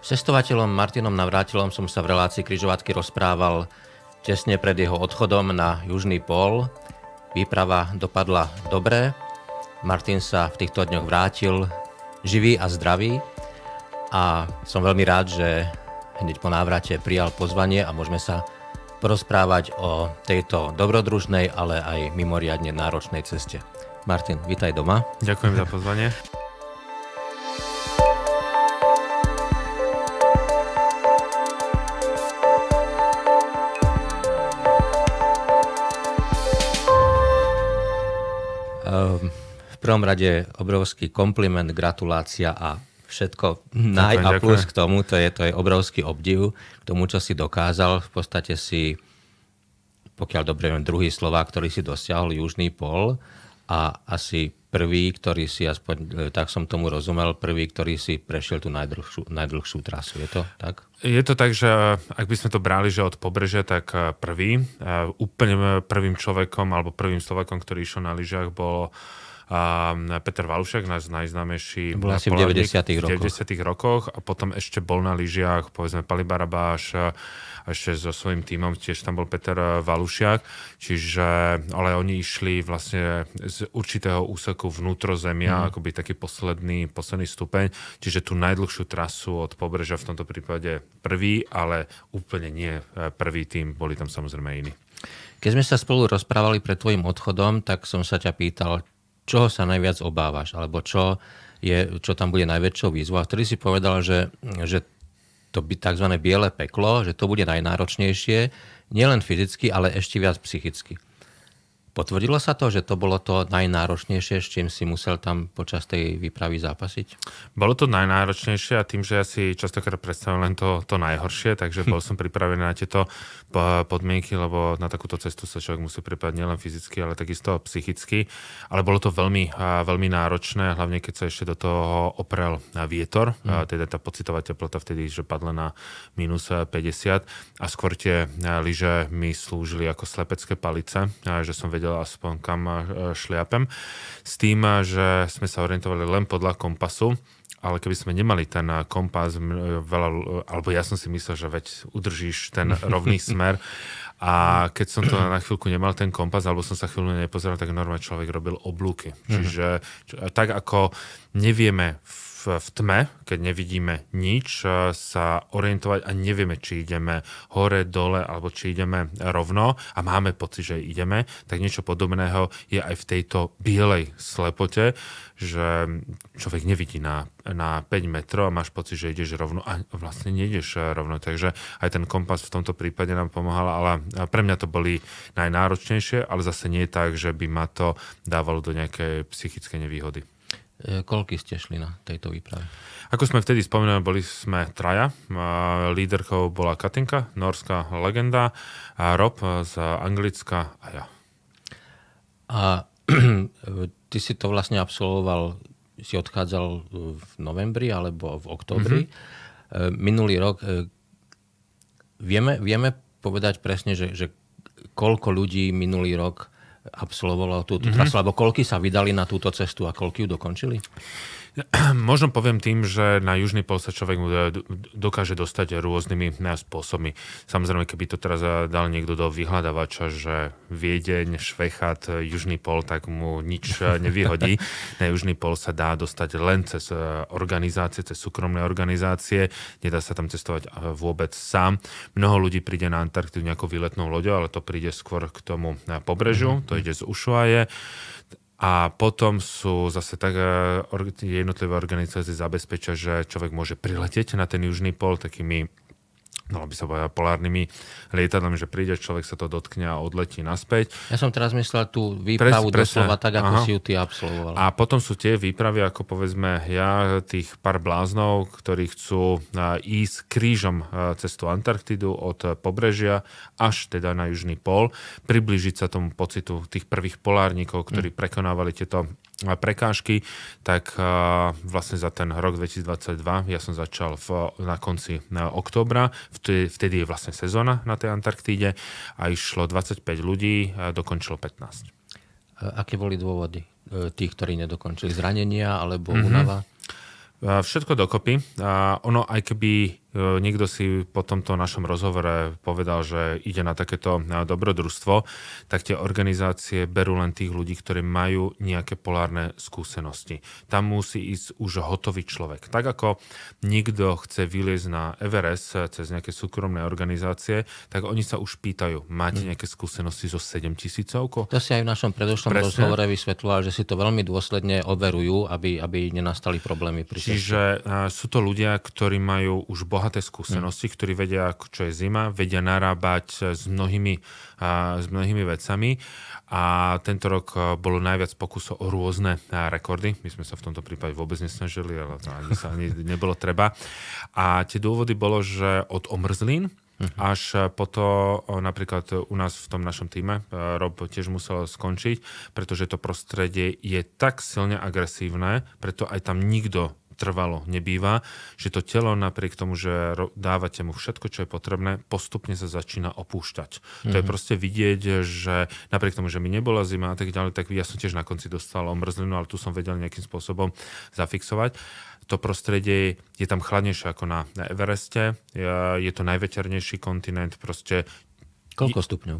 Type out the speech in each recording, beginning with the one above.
S cestovateľom Martinom Navrátilom som sa v relácii križovatky rozprával tesne pred jeho odchodom na južný pol. Výprava dopadla dobre. Martin sa v týchto dňoch vrátil živý a zdravý a som veľmi rád, že hneď po návrate prijal pozvanie a môžeme sa porozprávať o tejto dobrodružnej, ale aj mimoriadne náročnej ceste. Martin, vítaj doma. Ďakujem za pozvanie. Ehm, v prvom rade obrovský kompliment, gratulácia a všetko naj a plus k tomu, to je, to je obrovský obdiv k tomu, čo si dokázal. V podstate si, pokiaľ dobre viem, druhý slova, ktorý si dosiahol južný pol a asi prvý, ktorý si, aspoň e, tak som tomu rozumel, prvý, ktorý si prešiel tú najdlhšiu, najdlhšiu trasu. Je to tak? Je to tak, že eh, ak by sme to brali, že od pobrežia, tak eh, prvý, eh, úplne prvým človekom alebo prvým Slovakom, ktorý išiel na lyžiach, bol a Peter Valušek, náš najznámejší. bol asi v 90. rokoch. 90. rokoch a potom ešte bol na lyžiach, povedzme Pali Barabáš ešte so svojím tímom, tiež tam bol Peter Valušiak, čiže, ale oni išli vlastne z určitého úseku vnútrozemia, mm. akoby taký posledný, posledný stupeň, čiže tú najdlhšiu trasu od pobrežia v tomto prípade prvý, ale úplne nie e, prvý tým, boli tam samozrejme iní. Keď sme sa spolu rozprávali pred tvojim odchodom, tak som sa ťa pýtal, čoho sa najviac obávaš, alebo čo, je, čo tam bude najväčšou výzvou. A vtedy si povedal, že, že to by tzv. biele peklo, že to bude najnáročnejšie, nielen fyzicky, ale ešte viac psychicky. Potvrdilo sa to, že to bolo to najnáročnejšie, s čím si musel tam počas tej výpravy zápasiť? Bolo to najnáročnejšie a tým, že ja si častokrát predstavujem len to, to najhoršie, takže bol som pripravený na tieto podmienky, lebo na takúto cestu sa človek musí pripravať nielen fyzicky, ale takisto psychicky. Ale bolo to veľmi, veľmi náročné, hlavne keď sa ešte do toho oprel vietor, mm. teda tá pocitová teplota vtedy, že padla na minus 50 a skôr tie lyže mi slúžili ako slepecké palice, že som vedel vedel aspoň kam e, šliapem. S tým, e, že sme sa orientovali len podľa kompasu, ale keby sme nemali ten e, kompas, veľa, alebo ja som si myslel, že veď udržíš ten rovný smer a keď som to na chvíľku nemal ten kompas, alebo som sa chvíľu nepozeral, tak normálne človek robil oblúky. Mhm. Čiže tak ako nevieme v, v tme, keď nevidíme nič, e, sa orientovať a nevieme, či ideme hore, dole alebo či ideme rovno a máme pocit, že ideme, tak niečo podobného je aj v tejto bielej slepote, že človek nevidí na, na 5 metrov a máš pocit, že ideš rovno a vlastne nejdeš e, rovno. Takže aj ten kompas v tomto prípade nám pomáhal, ale e, pre mňa to boli najnáročnejšie, ale zase nie tak, že by ma to dávalo do nejakej psychickej nevýhody. E, koľky ste šli na tejto výprave? Ako sme vtedy spomínali, boli sme traja. E, líderkou bola Katinka, norská legenda, a Rob z Anglicka a ja. A ty si to vlastne absolvoval, si odchádzal v novembri alebo v oktobri. Mm-hmm. Minulý rok vieme, vieme povedať presne, že, že koľko ľudí minulý rok absolvovalo túto. Mm-hmm. trasu, alebo koľky sa vydali na túto cestu a koľky ju dokončili? Možno poviem tým, že na južný pol sa človek eh, dokáže dostať rôznymi eh, spôsobmi. Samozrejme, keby to teraz eh, dal niekto do vyhľadávača, že Viedeň, Švechat, južný pol, tak mu nič nevyhodí. Na južný pol sa dá dostať len cez organizácie, cez súkromné organizácie. Nedá sa tam cestovať vôbec sám. Mnoho ľudí príde na Antarktidu nejakou výletnou loďou, ale to príde skôr k tomu pobrežiu, mhm. to ide z Ušuaje a potom sú zase tak e, jednotlivé organizácie zabezpečia, že človek môže priletieť na ten južný pol takými No, by sa povedal, polárnymi lietadlami, že príde, človek sa to dotkne a odletí naspäť. Ja som teraz myslel tú výpravu Pres, pres, doslova tak, ako aha. si ju ty absolvoval. A potom sú tie výpravy, ako povedzme ja, tých pár bláznov, ktorí chcú ísť krížom cez tú Antarktidu od pobrežia až teda na južný pol, Približiť sa tomu pocitu tých prvých polárnikov, ktorí mm. prekonávali tieto prekážky, tak vlastne za ten rok 2022 ja som začal v, na konci e, októbra, vtedy, vtedy je vlastne sezóna na tej Antarktíde a išlo 25 ľudí, dokončilo 15. E, aké boli dôvody e, tých, ktorí nedokončili? Zranenia alebo mm-hmm. Všetko dokopy. Ono aj keby E, niekto si po tomto našom rozhovore povedal, že ide na takéto dobrodružstvo, tak tie organizácie berú len tých ľudí, ktorí majú nejaké polárne skúsenosti. Tam musí ísť už hotový človek. Tak ako niekto chce vyliezť na Everest cez nejaké súkromné organizácie, tak oni sa už pýtajú, máte mm. nejaké skúsenosti so 7 tisícovko? To si aj v našom predošlom Presne. rozhovore vysvetloval, že si to veľmi dôsledne overujú, aby, aby nenastali problémy pri Čiže e, sú to ľudia, ktorí majú už boh bohaté skúsenosti, mm. ktorí vedia, čo je zima, vedia narábať s mnohými, a, s mnohými vecami a tento rok e, bolo najviac pokusov o rôzne rekordy. My sme sa v tomto prípade vôbec nesnažili, ale to ani sa ani nebolo treba. A tie dôvody bolo, že od omrzlín, mhm. až po to napríklad u nás v tom našom týme e, Rob tiež musel skončiť, pretože to prostredie je tak silne agresívne, preto aj tam nikto trvalo nebýva, že to telo napriek tomu, že dávate mu všetko, čo je potrebné, postupne sa začína opúšťať. Mm-hmm. To je mhm. proste vidieť, že napriek tomu, že mi nebola zima a tak ďalej, tak ja som tiež na konci dostal omrzlinu, ale tu som vedel nejakým spôsobom zafixovať to prostredie je tam chladnejšie ako na, Evereste, je to najveternejší kontinent, proste... Koľko stupňov?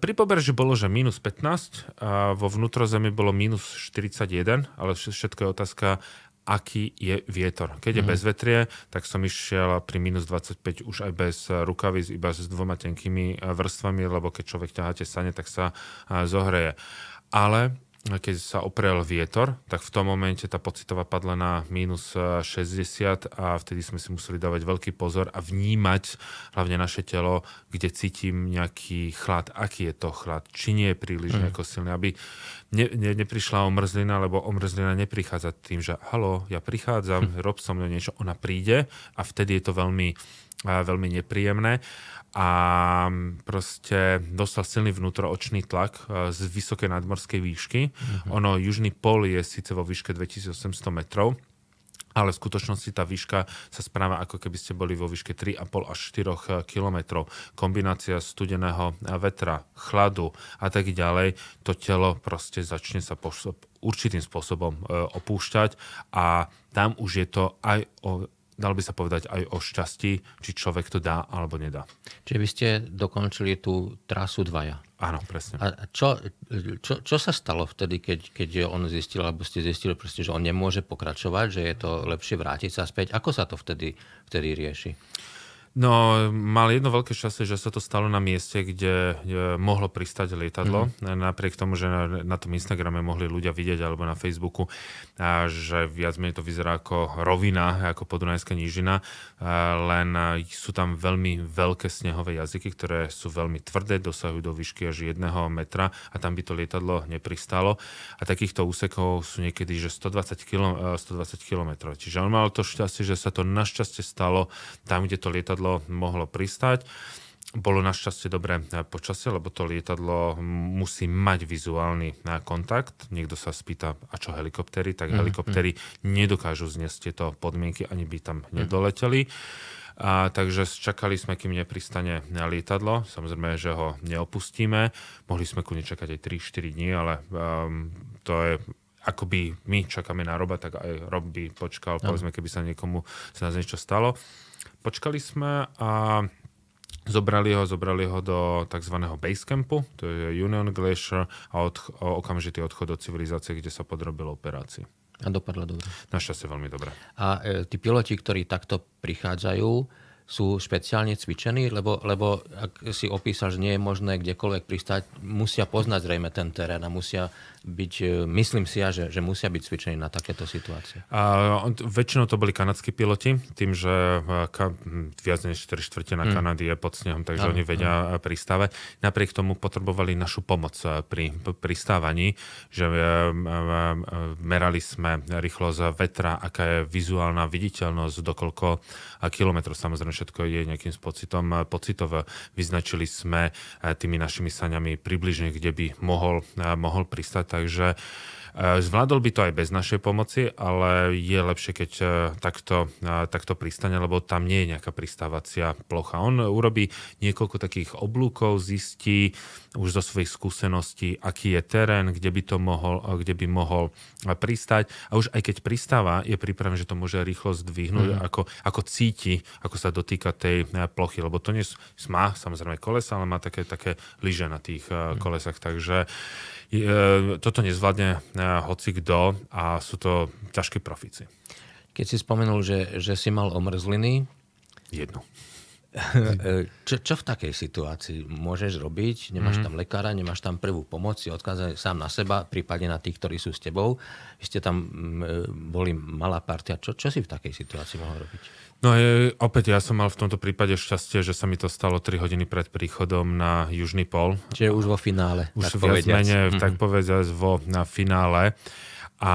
Pri poberži bolo, že minus 15, a vo vnútrozemi bolo minus 41, ale všetko je otázka aký je vietor. Keď je mm. bez vetrie, tak som išiel pri minus 25 už aj bez eh, rukavic, iba s dvoma tenkými eh, vrstvami, lebo keď človek ťaháte sane, tak sa eh, zohreje. Ale keď sa oprel vietor, tak v tom momente tá pocitová padla na minus 60 e, a vtedy sme si museli dávať veľký pozor a vnímať hlavne naše telo, kde cítim nejaký chlad, aký je to chlad, či nie je príliš mm. nejako silný, aby ne, ne, neprišla omrzlina, lebo omrzlina neprichádza tým, že halo, ja prichádzam, mm. rob so mnou niečo, ona príde a vtedy je to veľmi veľmi nepríjemné a mm, proste dostal silný vnútroočný tlak e, z vysokej nadmorskej výšky. Mm-hmm. Ono, južný pol je síce vo výške 2800 metrov, ale v skutočnosti tá výška sa správa ako keby ste boli vo výške 3,5 až 4 e, km. Kombinácia studeného e, vetra, chladu a tak ďalej, to telo proste začne sa určitým spôsobom opúšťať a tam už je to aj o dal by sa povedať aj o šťastí, či človek to dá alebo nedá. Čiže vy ste dokončili tú trasu dvaja. Áno, presne. A čo, čo, čo sa stalo vtedy, keď, keď on zistil, alebo ste zistili, proste, že on nemôže pokračovať, že je to lepšie vrátiť sa späť? Ako sa to vtedy, vtedy rieši? No, mal jedno veľké šťastie, že sa to stalo na mieste, kde e, mohlo pristať lietadlo. Mm. Napriek tomu, že na, na tom Instagrame mohli ľudia vidieť alebo na Facebooku, a že viac menej to vyzerá ako rovina, ako podunajská nížina, len e, sú tam veľmi veľké snehové jazyky, ktoré sú veľmi tvrdé, dosahujú do výšky až jedného metra a tam by to lietadlo nepristalo. A takýchto úsekov sú niekedy že 120 km. 120 km. Čiže on mal to šťastie, že sa to našťastie stalo tam, kde to lietadlo mohlo pristať bolo našťastie dobré počasie, lebo to lietadlo musí mať vizuálny e, kontakt. Niekto sa spýta, a čo helikoptery? Tak mm, helikoptery mm. nedokážu zniesť tieto podmienky, ani by tam mm. nedoleteli. A, takže čakali sme, kým nepristane lietadlo. Samozrejme, že ho neopustíme. Mohli sme ku čakať aj 3-4 dní, ale um, to je ako by my čakáme na Roba, tak aj Rob by počkal, no. povedzme, keby sa niekomu z nás niečo stalo. Počkali sme a Zobrali ho, zobrali ho do tzv. basecampu, to je Union Glacier a od, okamžitý odchod do civilizácie, kde sa podrobil operácii. A dopadlo dobre. Našťastie veľmi dobre. A e, tí piloti, ktorí takto prichádzajú, sú špeciálne cvičení, lebo, lebo ak si opísal, že nie je možné kdekoľvek pristať, musia poznať zrejme ten terén a musia byť, e, myslím si ja, že, že musia byť cvičení na takéto situácie. A, väčšinou to boli kanadskí piloti, tým, že e, ka, viac než 4 štvrtina mm. Kanady je pod snehom, takže ano, oni vedia ano. E, pristávať. Napriek tomu potrebovali našu pomoc pri pristávaní, že merali sme rýchlosť vetra, aká je vizuálna viditeľnosť, dokoľko kilometrov. Samozrejme, všetko je nejakým pocitom pocitov. Vyznačili sme tými našimi saňami približne, kde by mohol, mohol pristať Także Eh, zvládol by to aj bez našej pomoci, ale je lepšie, keď eh, takto, eh, takto pristane, lebo tam nie je nejaká pristávacia plocha. On urobí niekoľko takých oblúkov, zistí už zo svojich skúseností, aký je terén, kde by, to mohol, kde by mohol pristať. A už aj keď pristáva, je pripravený, že to môže rýchlo zdvihnúť, mm. ako, ako cíti, ako sa dotýka tej plochy. Lebo to nie má samozrejme kolesa, ale má také, také lyže na tých mm. kolesách. Takže e, toto nezvládne hoci kto a sú to ťažké profíci. Keď si spomenul, že, že si mal omrzliny. Jednu. čo, čo v takej situácii môžeš robiť? Nemáš mm-hmm. tam lekára, nemáš tam prvú pomoc, si odkázaný sám na seba, prípadne na tých, ktorí sú s tebou. Ste tam mm, e, boli malá partia. Čo, čo si v takej situácii mohol robiť? No je, opäť ja som mal v tomto prípade šťastie, že sa mi to stalo 3 hodiny pred príchodom na Južný pol. Čiže už vo finále. Už tak viac povediac. menej, mm-hmm. tak povediať, vo, na finále. A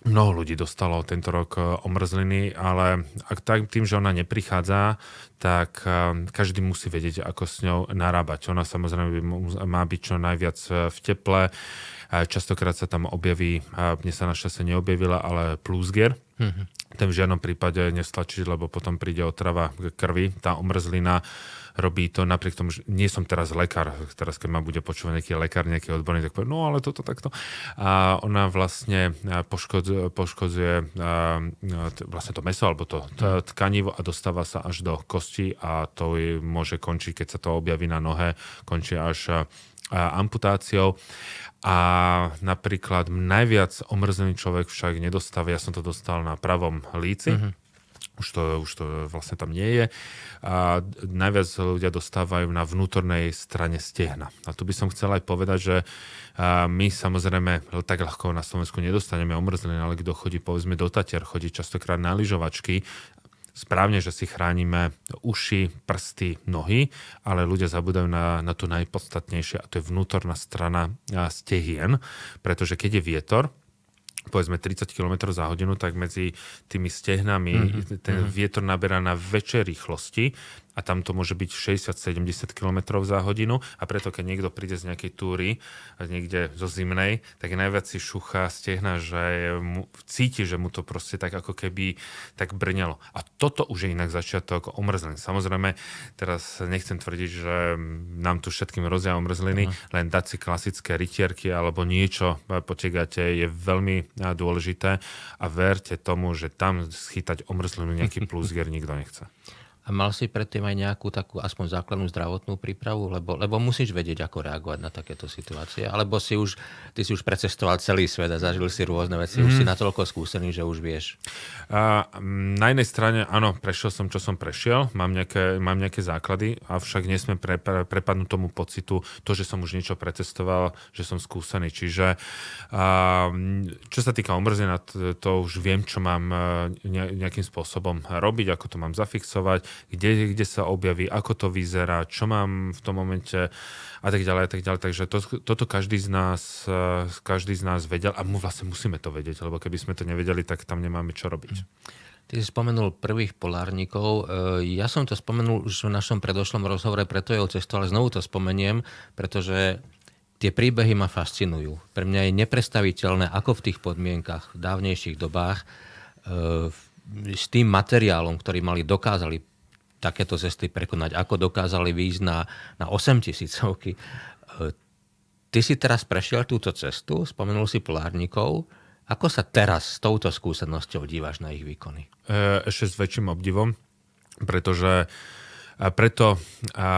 Mnoho ľudí dostalo tento rok e, omrzliny, ale ak tak, tým, že ona neprichádza, tak e, každý musí vedieť, ako s ňou narábať. Ona samozrejme má byť čo najviac e, v teple. Častokrát sa tam objaví, mne sa sa neobjavila, ale plusger. Mm-hmm. Ten v žiadnom prípade nestlačiť, lebo potom príde otrava krvi, tá omrzlina robí to napriek tomu, že nie som teraz lekár, teraz keď ma bude počúvať nejaký lekár, nejaký odborný, tak povie, no ale toto takto. A ona vlastne poškodzuje, poškodzuje vlastne to meso alebo to, to mm. tkanivo a dostáva sa až do kosti a to môže končiť, keď sa to objaví na nohe, končí až amputáciou a napríklad najviac omrzený človek však nedostáva, ja som to dostal na pravom líci, Mm-hmm už to, už to vlastne tam nie je. A najviac ľudia dostávajú na vnútornej strane stehna. A tu by som chcel aj povedať, že my samozrejme tak ľahko na Slovensku nedostaneme omrzliny, ale kto chodí povedzme do Tatier, chodí častokrát na lyžovačky, správne, že si chránime uši, prsty, nohy, ale ľudia zabudajú na, na to najpodstatnejšie a to je vnútorná strana stehien, pretože keď je vietor, povedzme 30 km za hodinu, tak medzi tými stehnami mm-hmm. ten mhm. vietor naberá na väčšej rýchlosti a tam to môže byť 60-70 km za hodinu a preto keď niekto príde z nejakej túry, niekde zo zimnej, tak najviac si šucha stehna, že mu, cíti, že mu to proste tak ako keby tak brňalo. A toto už je inak začiatok omrzlený. Samozrejme, teraz nechcem tvrdiť, že nám tu všetkým rozdia omrzliny, uh-huh. len dať si klasické rytierky alebo niečo potegate je veľmi dôležité a verte tomu, že tam schytať omrzlinu nejaký plusger nikto nechce mal si predtým aj nejakú takú aspoň základnú zdravotnú prípravu, lebo, lebo musíš vedieť, ako reagovať na takéto situácie, alebo si už, ty si už precestoval celý svet a zažil si rôzne veci, mm. už si mhm. natoľko skúsený, že už vieš. Uh, na jednej strane, áno, prešiel som, čo som prešiel, mám nejaké, mám nejaké základy, avšak nesmiem pre, pre, prepadnúť tomu pocitu, to, že som už niečo precestoval, že som skúsený, čiže uh, čo sa týka omrzenia, to, to už viem, čo mám uh, nejakým spôsobom robiť, ako to mám zafixovať, kde, kde sa objaví, ako to vyzerá, čo mám v tom momente a tak ďalej a tak ďalej. Takže to, toto každý z nás eh, každý z nás vedel a mu vlastne musíme to vedieť, lebo keby sme to nevedeli, tak tam nemáme čo robiť. Mhm. Ty si spomenul prvých polárnikov. Eh, ja som to spomenul už v našom predošlom rozhovore, preto je cestu, ale znovu to spomeniem, pretože tie príbehy ma fascinujú. Pre mňa je neprestaviteľné, ako v tých podmienkach v dávnejších dobách eh, s tým materiálom, ktorý mali, dokázali takéto cesty prekonať, ako dokázali výjsť na, na 8 tisícovky. Ty si teraz prešiel túto cestu, spomenul si polárnikov. Ako sa teraz s touto skúsenosťou díváš na ich výkony? E, ešte s väčším obdivom, pretože uh, a preto a, a,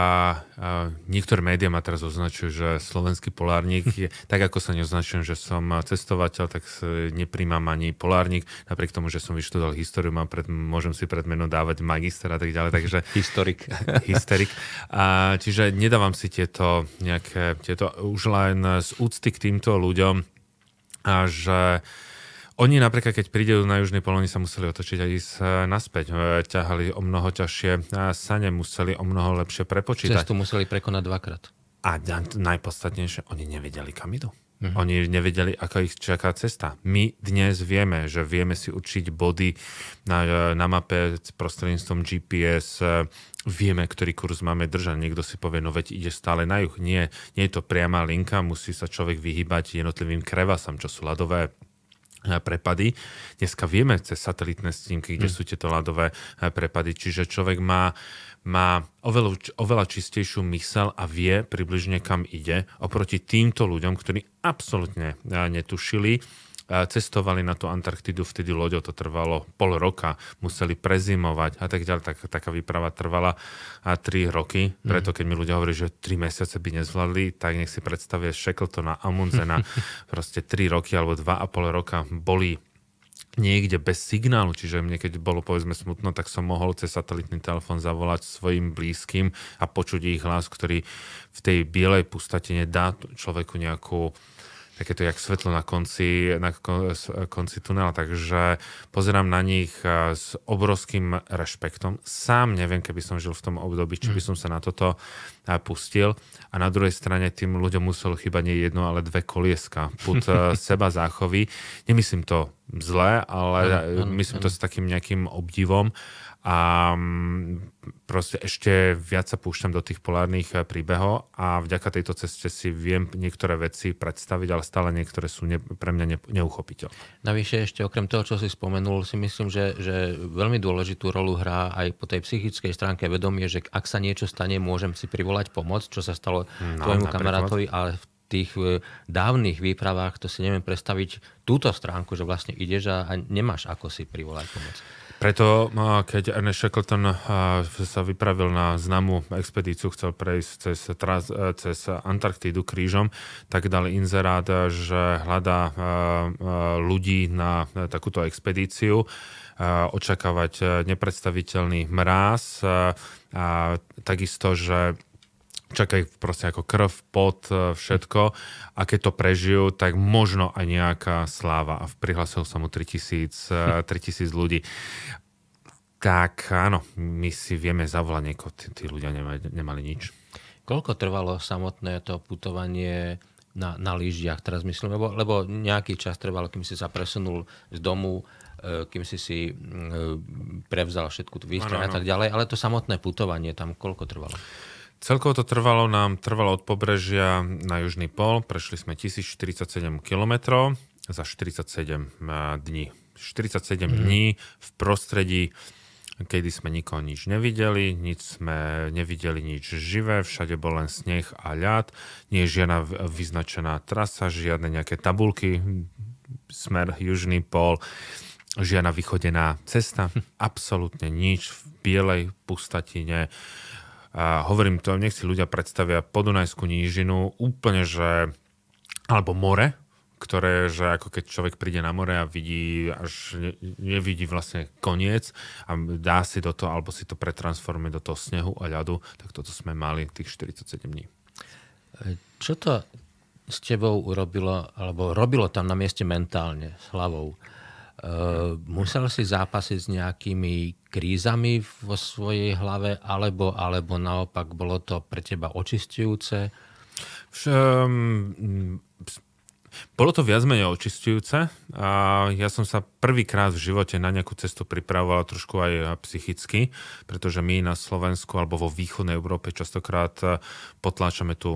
niektoré médiá ma teraz označujú, že slovenský polárnik je, tak ako sa neoznačujem, že som cestovateľ, tak nepríjmam ani polárnik, napriek tomu, že som vyštudoval históriu, mám pred, môžem si predmeno dávať magister a tak ďalej, takže... Historik. Historik. A, čiže nedávam si tieto nejaké, tieto už len z úcty k týmto ľuďom, a že oni napríklad, keď príde na južnej poloni, sa museli otočiť a ísť e, naspäť. E, ťahali o mnoho ťažšie e, sane, museli o mnoho lepšie prepočítať. Cestu museli prekonať dvakrát. A najpodstatnejšie, oni nevedeli, kam idú. Mm-hmm. Oni nevedeli, ako ich čaká cesta. My dnes vieme, že vieme si určiť body na, na mape prostredníctvom GPS, vieme, ktorý kurz máme držať. Niekto si povie, no veď ide stále na juh. Nie, nie je to priama linka, musí sa človek vyhybať jednotlivým krevasom, čo sú ľadové Eh, prepady. Dneska vieme cez satelitné snímky, kde hmm. sú tieto ľadové eh, prepady, čiže človek má, má oveľa, oveľa čistejšiu mysel a vie približne kam ide oproti týmto ľuďom, ktorí absolútne eh, netušili, cestovali na tú Antarktidu, vtedy loďo to trvalo pol roka, museli prezimovať a tak ďalej. Tak, taká výprava trvala a 3 roky, mhm. preto keď mi ľudia hovorí, že 3 mesiace by nezvládli, tak nech si predstavia Shackletona, Amundsena, proste 3 roky alebo dva a pol roka boli niekde bez signálu, čiže mne keď bolo povedzme smutno, tak som mohol cez satelitný telefón zavolať svojim blízkym a počuť ich hlas, ktorý v tej bielej pustatine dá človeku nejakú uh, takéto jak svetlo na konci, na konci tunela, takže pozerám na nich e, s obrovským rešpektom. Sám neviem, keby som žil v tom období, či mhm. by som sa na toto e, pustil. A na druhej strane tým ľuďom muselo chyba nie jedno, ale dve kolieska pod e, seba záchovy. Nemyslím to zle, ale myslím to s takým nejakým obdivom a mm, proste ešte viac sa púšťam do tých polárnych eh, príbehov a vďaka tejto ceste si viem niektoré veci predstaviť, ale stále niektoré sú ne, pre mňa ne, neuchopiteľné. Navyše ešte okrem toho, čo si spomenul, si myslím, že, že veľmi dôležitú rolu hrá aj po tej psychickej stránke vedomie, že ak sa niečo stane, môžem si privolať pomoc, čo sa stalo no, tvojmu kamarátovi, ale v tých eh, dávnych výpravách to si neviem predstaviť túto stránku, že vlastne ideš a nemáš ako si privolať pomoc. Preto, no keď Ernest Shackleton sa vypravil na známu expedíciu, chcel prejsť cez, trans, e, cez Antarktídu krížom, tak dal inzerát, že hľadá e, e, ľudí na takúto expedíciu očakávať nepredstaviteľný mráz a takisto, že čaká ich proste ako krv, pot, e, všetko a keď to prežijú, tak možno aj nejaká sláva a prihlasil sa mu 3000, 3000 e, ľudí. Tak áno, my si vieme zavolať niekoho, tí, tí ľudia nemali, nemali nič. Koľko trvalo samotné to putovanie na, na lyžiach, teraz myslím, lebo, lebo nejaký čas trvalo, kým si sa presunul z domu e, kým si si mm, prevzal všetku tú výstroj a tak ďalej, ale to samotné putovanie tam koľko trvalo? Celkovo to trvalo nám, trvalo od pobrežia na južný pol, prešli sme 1047 km za 47 eh, dní. 47 mm. dní v prostredí, kedy sme nikoho nič nevideli, nič sme nevideli nič živé, všade bol len sneh a ľad, nie je žiadna vyznačená trasa, žiadne nejaké tabulky, smer južný pol, žiadna vychodená cesta, hm. absolútne nič v bielej pustatine, a hovorím to, nech si ľudia predstavia podunajskú nížinu úplne, že alebo more, ktoré, že ako keď človek príde na more a vidí, až ne, nevidí vlastne koniec a dá si do toho, alebo si to pretransformuje do toho snehu a ľadu, tak toto sme mali tých 47 dní. Čo to s tebou urobilo, alebo robilo tam na mieste mentálne, s hlavou? Eh, musel si zápasiť s nejakými krízami vo svojej hlave, alebo, alebo naopak bolo to pre teba očistujúce? um, bolo to viac menej očistujúce a ja som sa prvýkrát v živote na nejakú cestu pripravoval trošku aj eh, psychicky, pretože my na Slovensku alebo vo východnej Európe častokrát eh, potláčame tú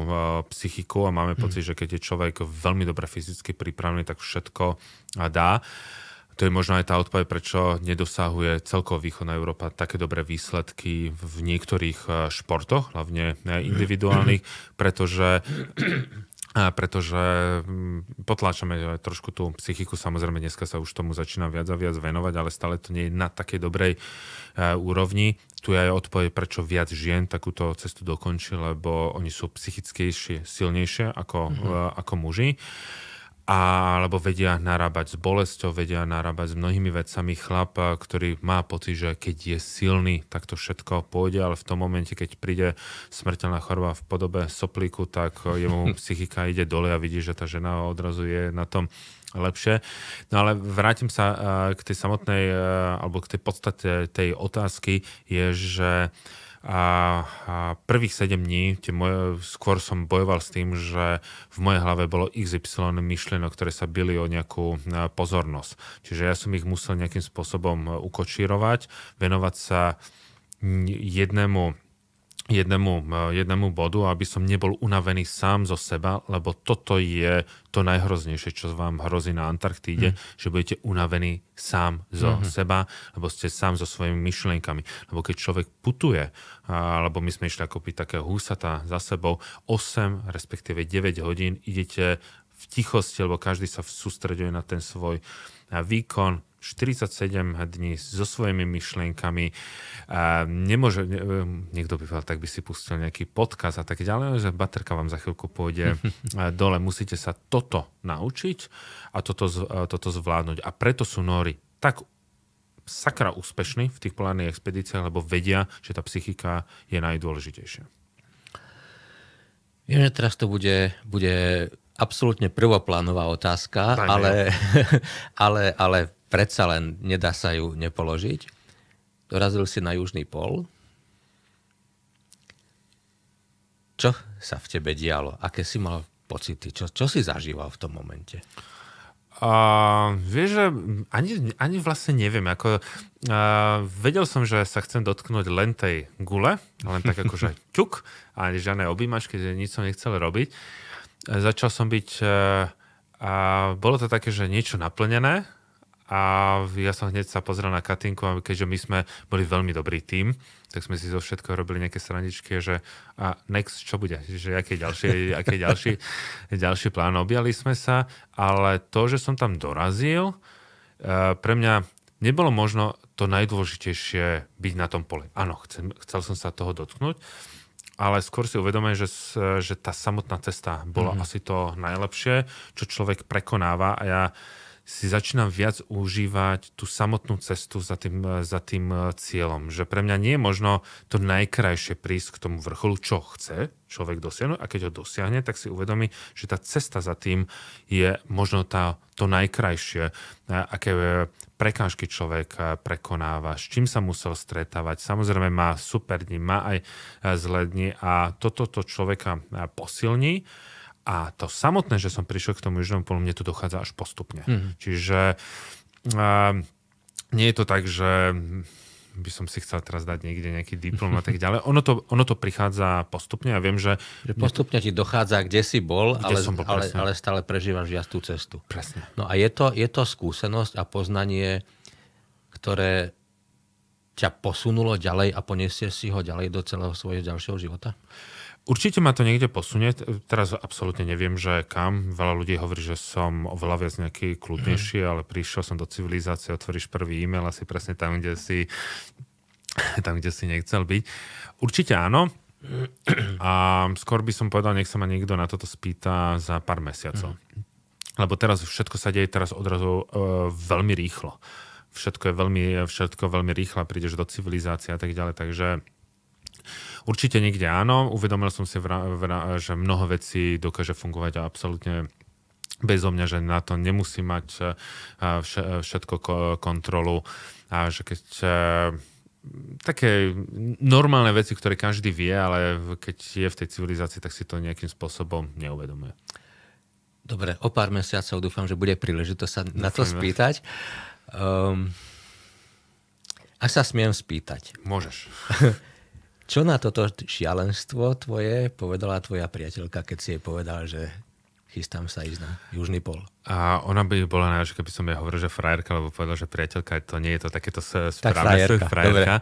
psychiku a máme mhm. pocit, mm. že keď je človek veľmi dobre fyzicky pripravený, tak všetko dá. To je možno aj tá odpoveď, prečo nedosahuje celkovo východná Európa také dobré výsledky v niektorých eh, športoch, hlavne eh, individuálnych, pretože eh, pretože hm, potláčame trošku tú psychiku, samozrejme dneska sa už tomu začína viac a viac venovať, ale stále to nie je na takej dobrej úrovni. Tu je aj odpoveď, prečo viac žien takúto cestu dokončí, lebo oni sú psychickejšie silnejšie ako, mm-hmm. ako muži. A alebo vedia narábať s bolesťou, vedia narábať s mnohými vecami. Chlap, ktorý má pocit, že keď je silný, tak to všetko pôjde, ale v tom momente, keď príde smrteľná choroba v podobe soplíku, tak e, jemu psychika ide dole a vidí, že tá žena odrazu je na tom lepšie. No ale vrátim sa e, k tej samotnej, e, alebo k tej podstate tej otázky, je, že uh, a, a prvých 7 dní tie moje, skôr som bojoval s tým, že v mojej hlave bolo XY myšlienok, ktoré sa byli o nejakú e, pozornosť. Čiže ja som ich musel nejakým spôsobom e, ukočírovať, venovať sa jednému jednému, e, jednému bodu, aby som nebol unavený sám zo seba, lebo toto je to najhroznejšie, čo vám hrozí na Antarktíde, mm. že budete unavený sám zo mm-hmm. seba, lebo ste sám so svojimi myšlienkami. Lebo keď človek putuje, alebo my sme išli ako také húsata za sebou, 8, respektíve 9 hodín idete v tichosti, lebo každý sa sústreďuje na ten svoj výkon, 47 dní so svojimi myšlienkami. A nemôže, ne, niekto by povedal, tak by si pustil nejaký podkaz a tak ďalej, že baterka vám za chvíľku pôjde dole. Musíte sa toto naučiť a toto, toto zvládnuť. A preto sú nory tak sakra úspešní v tých polárnych expedíciách, lebo vedia, že tá psychika je najdôležitejšia. Viem, že teraz to bude, bude absolútne prvoplánová otázka, ale, ale, ale predsa len nedá sa ju nepoložiť. Dorazil si na južný pol. Čo sa v tebe dialo? Aké si mal pocity? Čo, čo si zažíval v tom momente? Uh, vieš, že ani, ani vlastne neviem. Ako, uh, vedel som, že sa chcem dotknúť len tej gule, len tak akože ťuk, ani žiadne objímačky, nič som nechcel robiť. Začal som byť... Uh, a bolo to také, že niečo naplnené, a ja som hneď sa pozrel na Katinku a keďže my sme boli veľmi dobrý tým, tak sme si zo všetkého robili nejaké straničky, že a next, čo bude, že aké ďalšie, aké ďalší, ďalšie plán. Objali sme sa, ale to, že som tam dorazil, e, pre mňa nebolo možno to najdôležitejšie byť na tom poli. Áno, chcel, som sa toho dotknúť, ale skôr si uvedomujem, že, že tá samotná cesta bola mm-hmm. asi to najlepšie, čo človek prekonáva a ja uh, si začínam viac užívať tú samotnú cestu za tým, za tým e, cieľom. Že pre mňa nie je možno to najkrajšie prísť k tomu vrcholu, čo chce človek dosiahnuť a keď ho dosiahne, tak si uvedomí, že tá cesta za tým je možno tá, to najkrajšie, e, aké e, prekážky človek prekonáva, s čím sa musel stretávať. Samozrejme má super dni, má aj zlé dni a toto to človeka posilní a to samotné, že som prišiel k tomu južnému polu, mne to dochádza až postupne. Mm. Čiže uh, nie je to tak, že by som si chcel teraz dať niekde nejaký diplom a tak ďalej. Ono to, ono to prichádza postupne a viem, že... že postupne ti dochádza, kde si bol, kde ale, som bol ale, ale stále prežívaš tú cestu. Presne. No a je to, je to skúsenosť a poznanie, ktoré ťa posunulo ďalej a poniesie si ho ďalej do celého svojho ďalšieho života? Uh, Určite ma to niekde posunie, teraz absolútne neviem, že kam. Veľa ľudí hovorí, že som oveľa viac nejaký kľudnejší, ale prišiel som do civilizácie, otvoríš prvý e-mail asi presne tam, kde si, tam, kde si nechcel byť. Určite áno. A skôr by som povedal, nech sa ma niekto na toto spýta za pár mesiacov. Lebo teraz všetko sa deje teraz odrazu uh, veľmi rýchlo. Všetko je veľmi, všetko veľmi rýchlo, prídeš do civilizácie a tak ďalej, takže Určite niekde áno, uvedomil som si, že mnoho vecí dokáže fungovať absolútne bez mňa, že na to nemusí mať eh, všetko kontrolu a že keď eh, také normálne veci, ktoré každý vie, ale keď je v tej civilizácii, tak si to nejakým spôsobom neuvedomuje. Dobre, o pár mesiacov dúfam, že bude príležitosť sa na to spýtať. Um, ehm, a sa smiem spýtať. Môžeš. Čo na toto šialenstvo tvoje povedala tvoja priateľka, keď si jej povedal, že chystám sa ísť na južný pol. A ona by bola najlepšia, keby som ja hovoril, že frajerka, lebo povedal, že priateľka, to nie je to takéto správne. Tak frajerka. frajerka.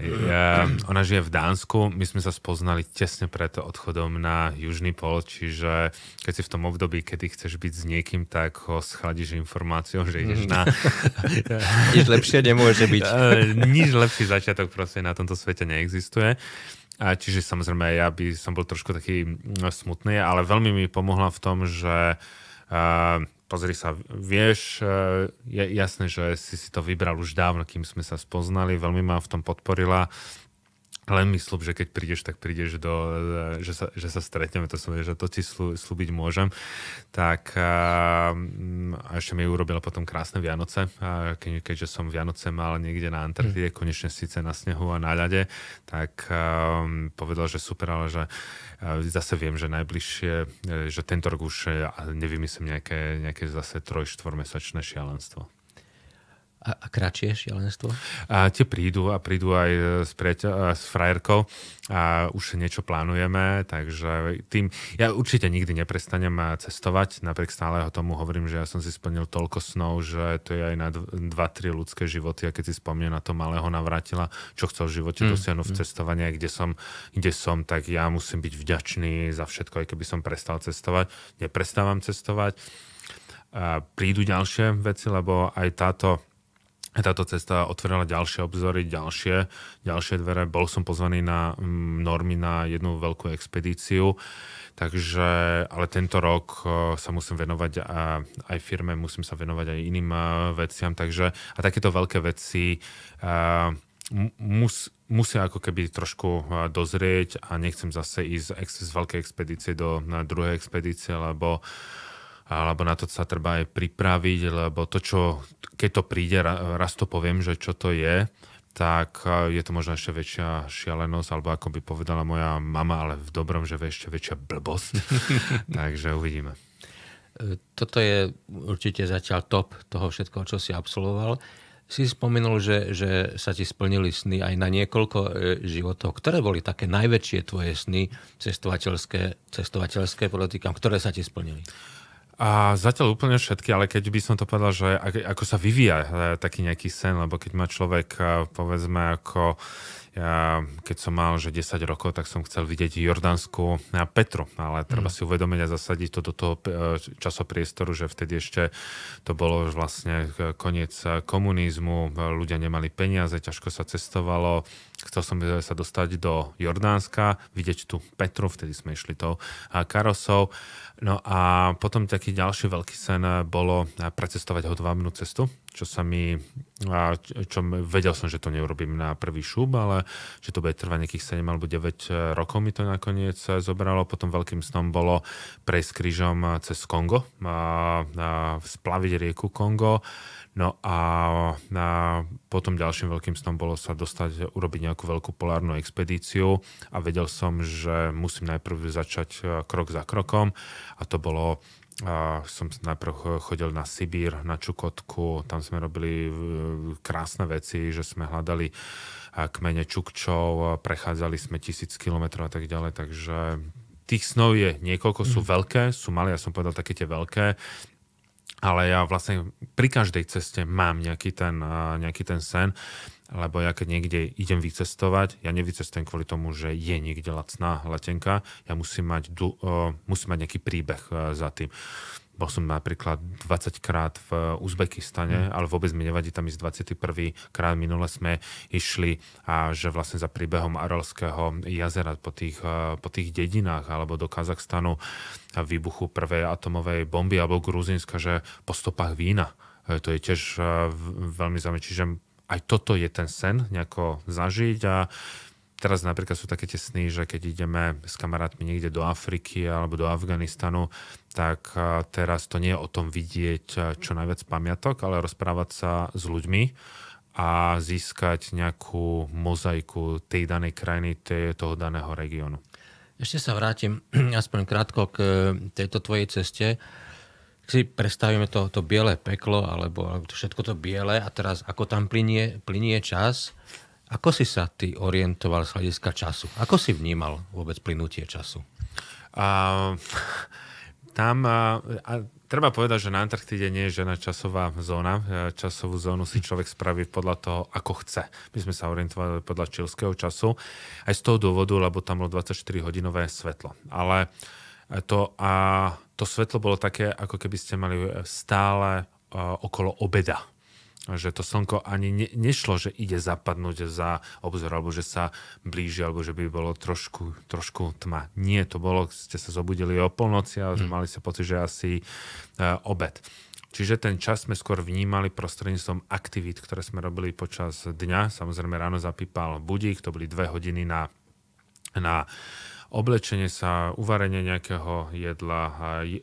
Ja, ona žije v Dánsku, my sme sa spoznali tesne pred odchodom na južný pol, čiže keď si v tom období, kedy chceš byť s niekým, tak ho schladíš informáciou, že ideš na... Nič lepšie nemôže byť. Nič lepší začiatok proste na tomto svete neexistuje. A čiže samozrejme ja by som bol trošku taký mm, smutný, ale veľmi mi pomohla v tom, že uh, pozri sa, vieš, uh, je jasné, že si si to vybral už dávno, kým sme sa spoznali, veľmi ma v tom podporila. Uh, len mi slúb, že keď prídeš, tak prídeš do, e, že sa, že sa stretneme, to som že to ti slú, slúbiť môžem. Tak a, mm, a ešte mi urobila potom krásne Vianoce, a ke, keďže som Vianoce mal niekde na Antarktide, mm. konečne síce na snehu a na ľade, tak a, mm, povedal, že super, ale že a, zase viem, že najbližšie, e, že tento rok už e, nevymyslím nejaké, nejaké zase troj, štvormesačné šialenstvo. A, a kratšie šialenstvo? A tie prídu a prídu aj e, s, priateľ, e, s frajerkou a už niečo plánujeme, takže tým, ja určite nikdy neprestanem e, cestovať, napriek stále tomu hovorím, že ja som si splnil toľko snov, že to je aj na 2-3 ľudské životy a keď si spomne na to malého navrátila, čo chcel v živote mm. dosiahnuť mm. v cestovaní, kde som, kde som, tak ja musím byť vďačný za všetko, aj keby som prestal cestovať, neprestávam cestovať. A prídu ďalšie veci, lebo aj táto táto cesta otvorila ďalšie obzory, ďalšie, ďalšie dvere. Bol som pozvaný na mm, normy na jednu veľkú expedíciu, takže, ale tento rok e, sa musím venovať a, aj firme, musím sa venovať aj iným e, veciam, takže a takéto veľké veci a, e, mus, musia ako keby trošku dozrieť a nechcem zase ísť z veľkej expedície do na druhej expedície, lebo uh, alebo na to sa treba aj pripraviť, lebo to, čo, keď to príde, raz to poviem, že čo to je, tak e, je to možno ešte väčšia šialenosť, alebo ako by povedala moja mama, ale v dobrom, že ešte väčšia blbosť. Takže uvidíme. E, toto je určite zatiaľ top toho všetkoho, čo si absolvoval. Si spomenul, že, že sa ti splnili sny aj na niekoľko e, životov. Ktoré boli také najväčšie tvoje sny cestovateľské, cestovateľské podotýkam, ktoré sa ti splnili? A zatiaľ úplne všetky, ale keď by som to povedal, že ako sa vyvíja e, taký nejaký sen, lebo keď má človek, e, povedzme, ako ja, keď som mal že 10 rokov, tak som chcel vidieť Jordánsku a Petru, ale treba mm. si uvedomiť a zasadiť to do toho e, časopriestoru, že vtedy ešte to bolo vlastne koniec e, komunizmu, ľudia nemali peniaze, ťažko sa cestovalo, chcel som sa dostať do Jordánska, vidieť tu Petru, vtedy sme išli tou e, karosou. No a potom taký ďalší veľký sen bolo precestovať hodvábnú cestu čo sa mi, a čo vedel som, že to neurobím na prvý šub, ale že to bude trvať nejakých 7 alebo 9 e, rokov mi to nakoniec e, zobralo. Potom veľkým snom bolo prejsť krížom e, cez Kongo, a, a splaviť rieku Kongo. No a, a potom ďalším veľkým snom bolo sa dostať, urobiť nejakú veľkú polárnu expedíciu a vedel som, že musím najprv začať krok za krokom a to bolo a som najprv chodil na Sibír, na Čukotku, tam sme robili krásne veci, že sme hľadali kmene Čukčov, prechádzali sme tisíc kilometrov a tak ďalej, takže tých snov je niekoľko, sú mm. veľké, sú malé, ja som povedal také tie veľké, ale ja vlastne pri každej ceste mám nejaký ten, nejaký ten sen lebo ja keď niekde idem vycestovať, ja nevycestujem kvôli tomu, že je niekde lacná letenka, ja musím mať, du, uh, e, musím mať nejaký príbeh uh, za tým. Bol som napríklad 20 krát v Uzbekistane, mm. ale vôbec mi nevadí tam ísť 21. krát. Minule sme išli a že vlastne za príbehom Aralského jazera po tých, e, po tých dedinách alebo do Kazachstanu výbuchu prvej atomovej bomby alebo Gruzinska, že po stopách vína. To je tiež veľmi zaujímavé. Čiže aj toto je ten sen, nejako zažiť a teraz napríklad sú také tie sny, že keď ideme s kamarátmi niekde do Afriky alebo do Afganistanu, tak teraz to nie je o tom vidieť čo najviac pamiatok, ale rozprávať sa s ľuďmi a získať nejakú mozaiku tej danej krajiny, tej, toho daného regiónu. Ešte sa vrátim aspoň krátko k e, tejto tvojej ceste si predstavíme to, to biele peklo, alebo, to všetko to biele a teraz ako tam plinie, plinie čas, ako si sa ty orientoval z hľadiska času? Ako si vnímal vôbec plynutie času? A, tam a, a, treba povedať, že na Antarktide nie je žiadna časová zóna. E, časovú zónu si človek spraví podľa toho, ako chce. My sme sa orientovali podľa čilského času. Aj z toho dôvodu, lebo tam bolo 24-hodinové svetlo. Ale to... A, to svetlo bolo také, ako keby ste mali e, stále uh, okolo obeda. Že to slnko ani ne, nešlo, že ide zapadnúť za obzor, alebo že sa blíži, alebo že by bolo trošku, trošku tma. Nie, to bolo, ste sa zobudili o polnoci a mm. mali ste pocit, že asi uh, obed. Čiže ten čas sme skôr vnímali prostredníctvom aktivít, ktoré sme robili počas dňa. Samozrejme ráno zapípal budík, to boli dve hodiny na, na uh, oblečenie sa, uvarenie nejakého jedla,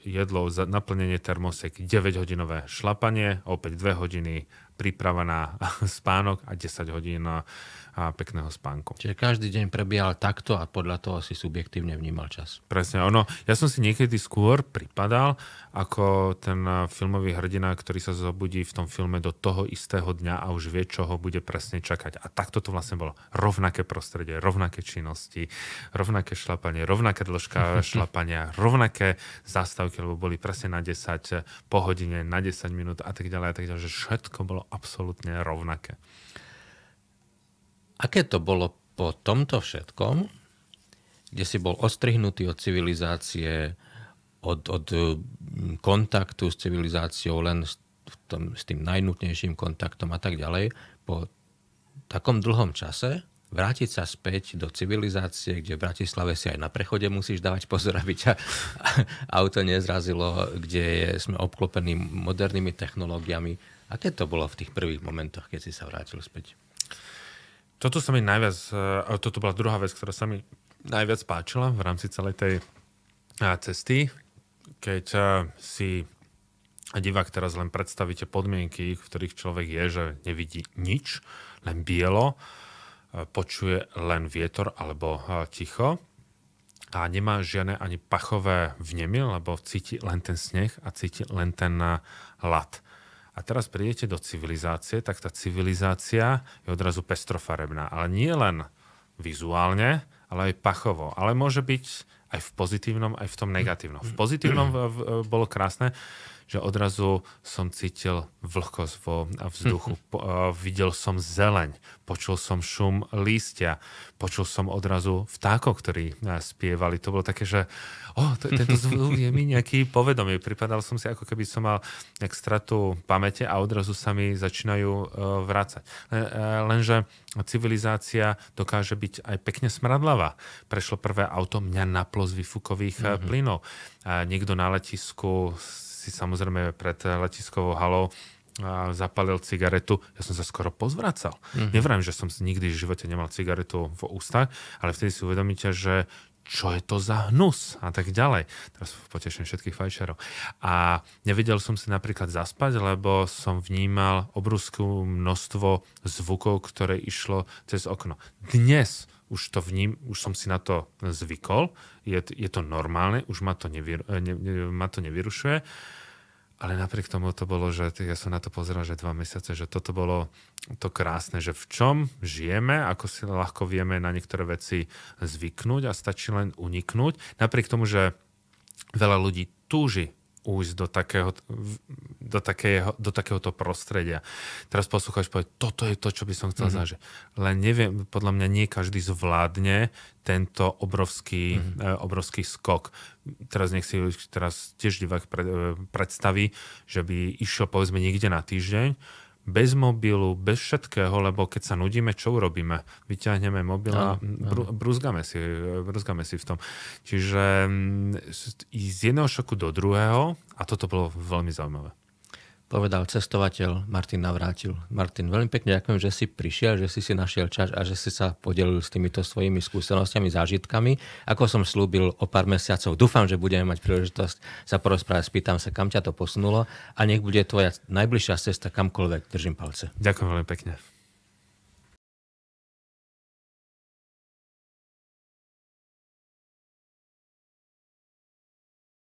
jedlo, naplnenie termosek, 9-hodinové šlapanie, opäť 2 hodiny príprava na spánok a 10 hodín a pekného spánku. Čiže každý deň prebiehal takto a podľa toho si subjektívne vnímal čas. Presne, ono, ja som si niekedy skôr pripadal ako ten filmový hrdina, ktorý sa zobudí v tom filme do toho istého dňa a už vie, čo ho bude presne čakať. A takto to vlastne bolo. Rovnaké prostredie, rovnaké činnosti, rovnaké šlapanie, rovnaká dĺžka šlapania, rovnaké zastavky, lebo boli presne na 10 po hodine, na 10 minút a tak ďalej a tak ďalej, že všetko bolo absolútne rovnaké. Aké to bolo po tomto všetkom, kde si bol ostrihnutý od civilizácie, od, od eh, kontaktu s civilizáciou, len s, tom, s tým najnutnejším kontaktom a tak ďalej, po takom dlhom čase vrátiť sa späť do civilizácie, kde v Bratislave si aj na prechode musíš dávať pozor, aby ťa auto nezrazilo, kde sme obklopení modernými technológiami, Aké to bolo v tých prvých momentoch, keď si sa vrátil späť? Toto sa mi najviac, e, toto bola druhá vec, ktorá sa mi najviac páčila v rámci celej tej e, cesty, keď e, si divák teraz len predstavíte podmienky, v ktorých človek je, že nevidí nič, len bielo, počuje len vietor alebo ticho a nemá žiadne ani pachové vnemy, lebo cíti len ten sneh a cíti len ten hlad. A teraz prídete do civilizácie, tak tá civilizácia je odrazu pestrofarebná. Ale nie len vizuálne, ale aj pachovo. Ale môže byť aj v pozitívnom, aj v tom negatívnom. V pozitívnom bolo krásne, že odrazu som cítil vlhkosť vo vzduchu, po, uh, videl som zeleň, počul som šum lístia, počul som odrazu vtákov, ktorí e, spievali. To bolo také, že oh, to, tento zvuk je mi nejaký povedomý. Pripadal som si, ako keby som mal nejak stratu pamäte a odrazu sa mi začínajú uh, vrácať. E, lenže civilizácia dokáže byť aj pekne smradlavá. Prešlo prvé auto mňa na plos výfukových mm-hmm. plynov. Uh, niekto na letisku si samozrejme pred letiskovou halou a zapalil cigaretu, ja som sa skoro pozvracal. Mm-hmm. Nevrám, že som nikdy v živote nemal cigaretu v ústach, ale vtedy si uvedomíte, že čo je to za hnus a tak ďalej. Teraz poteším všetkých fajčerov. A nevedel som si napríklad zaspať, lebo som vnímal obrovské množstvo zvukov, ktoré išlo cez okno. Dnes už, to vním, už som si na to zvykol, je, je to normálne, už ma to, nevyru, e, ne, ne, ma to nevyrušuje. Ale napriek tomu to bolo, že ja som na to pozeral, že dva mesiace, že toto bolo to krásne, že v čom žijeme, ako si ľahko vieme na niektoré veci zvyknúť a stačí len uniknúť. Napriek tomu, že veľa ľudí túži ujsť do, takého, do, takého, do takéhoto prostredia. Teraz poslúchaš povie, toto je to, čo by som chcel mm-hmm. zažiť. Len neviem, podľa mňa nie každý zvládne tento obrovský, mm-hmm. e, obrovský skok. Teraz nech si teraz tiež divák pred, e, predstaví, že by išiel povedzme niekde na týždeň bez mobilu, bez všetkého, lebo keď sa nudíme, čo urobíme? Vyťahneme mobil a brúzgame si, brúzgame si v tom. Čiže ísť mm, z jedného šoku do druhého a toto bolo veľmi zaujímavé povedal cestovateľ Martin Navrátil. Martin, veľmi pekne ďakujem, že si prišiel, že si si našiel čas a že si sa podelil s týmito svojimi skúsenostiami, zážitkami. Ako som slúbil o pár mesiacov, dúfam, že budeme mať príležitosť sa porozprávať. Spýtam sa, kam ťa to posunulo a nech bude tvoja najbližšia cesta kamkoľvek. Držím palce. Ďakujem veľmi pekne.